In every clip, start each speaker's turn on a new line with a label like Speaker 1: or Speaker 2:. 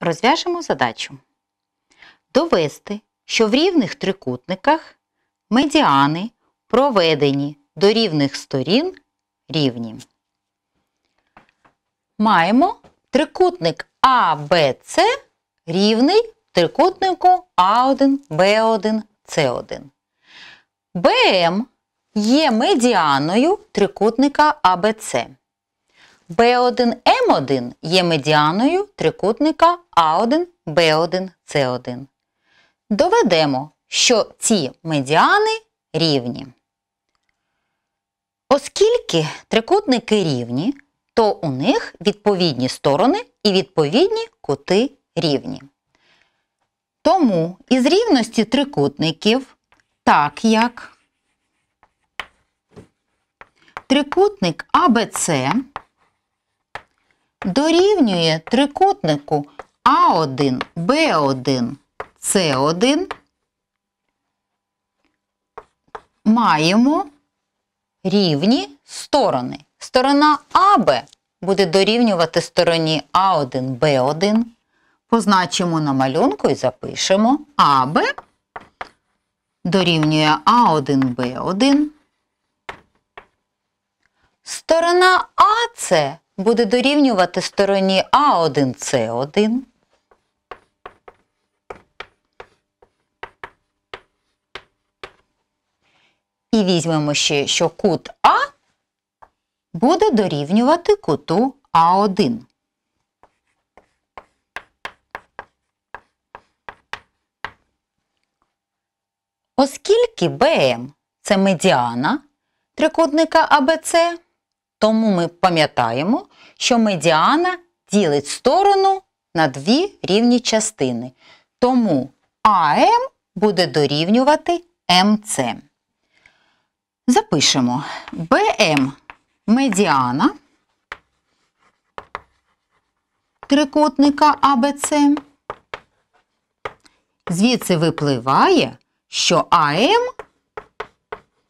Speaker 1: Розв'яжемо задачу. Довести, що в рівних трикутниках медіани проведені до рівних сторін рівні. Маємо трикутник АБЦ рівний трикутнику А1, Б1, С1. БМ є медіаною трикутника АБЦ b 1 m 1 є медіаною трикутника А1Б1С1. Доведемо, що ці медіани рівні. Оскільки трикутники рівні, то у них відповідні сторони і відповідні кути рівні. Тому із рівності трикутників, так як трикутник АБЦ – дорівнює трикутнику А1, Б1, С1. Маємо рівні сторони. Сторона АБ буде дорівнювати стороні А1, Б1. Позначимо на малюнку і запишемо АБ дорівнює А1, Б1. Сторона АС буде дорівнювати стороні А1С1. І візьмемо ще, що кут А буде дорівнювати куту А1. Оскільки БМ це медіана трикутника АБЦ, тому ми пам'ятаємо, що медіана ділить сторону на дві рівні частини. Тому АМ буде дорівнювати МЦ. Запишемо БМ медіана трикутника АБЦ. Звідси випливає, що АМ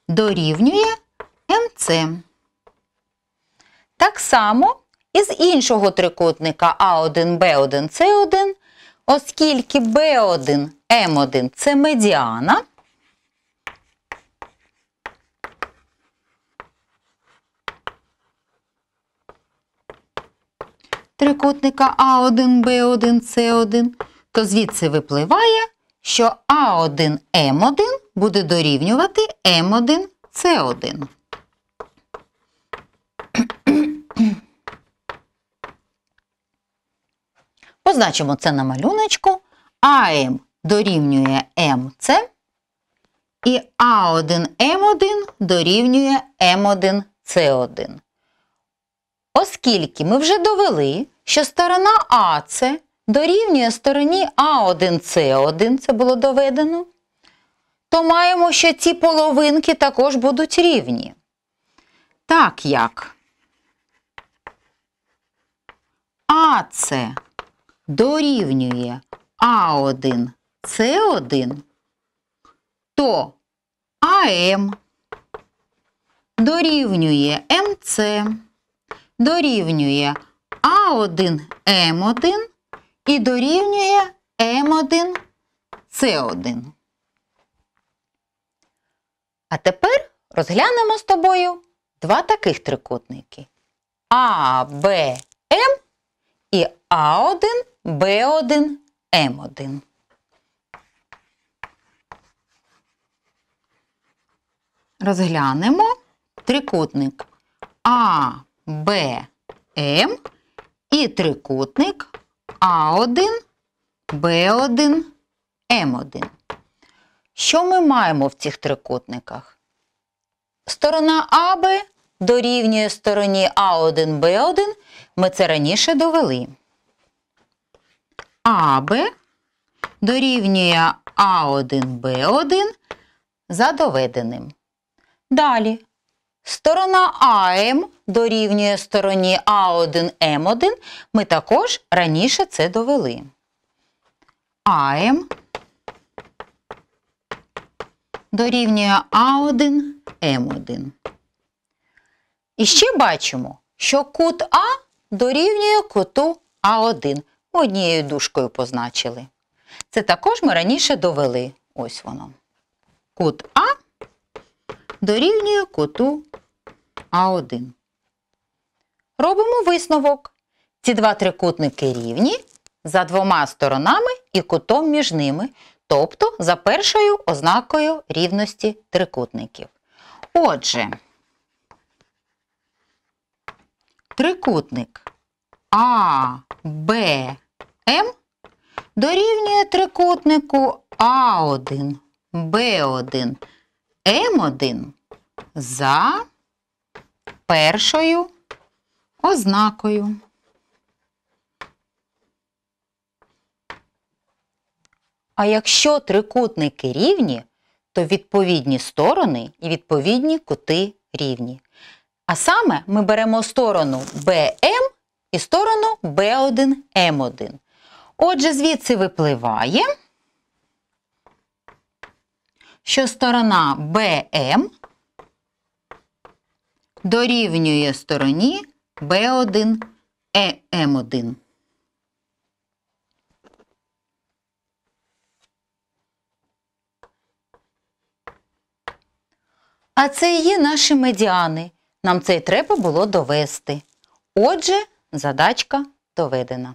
Speaker 1: дорівнює МЦ. Так само із іншого трикутника А1Б1С1, оскільки Б1М1 це медіана. Трикутника А1Б1С1, то звідси випливає, що А1М1 буде дорівнювати М1С1. Позначимо це на малюночку. АМ дорівнює МС, І А1М1 ем дорівнює М1С1. Ем Оскільки ми вже довели, що сторона АЦ дорівнює стороні А1С1, це було доведено, то маємо, що ці половинки також будуть рівні. Так як АЦ дорівнює А1, С1, то АМ дорівнює МЦ, дорівнює А1, М1 і дорівнює М1, С1. А тепер розглянемо з тобою два таких трикутники. А, Б, М і А1, Б1, М1. Розглянемо трикутник А, Б, М і трикутник А1, Б1, М1. Що ми маємо в цих трикутниках? Сторона АБ дорівнює стороні А1, Б1. Ми це раніше довели. АБ дорівнює А1Б1 за доведеним. Далі сторона АМ дорівнює стороні А1М1. Ми також раніше це довели. АМ дорівнює А1М1. І ще бачимо, що кут А дорівнює куту А1 однією дужкою позначили. Це також ми раніше довели. Ось воно. Кут А дорівнює куту А1. Робимо висновок. Ці два трикутники рівні за двома сторонами і кутом між ними, тобто за першою ознакою рівності трикутників. Отже, трикутник а, Б, М дорівнює трикутнику А1, Б1, М1 за першою ознакою. А якщо трикутники рівні, то відповідні сторони і відповідні кути рівні. А саме ми беремо сторону БМ і сторону B1М1. Отже, звідси випливає, що сторона BM дорівнює стороні B1 EM1. Е, а це є наші медіани. Нам це й треба було довести. Отже, Задачка доведена.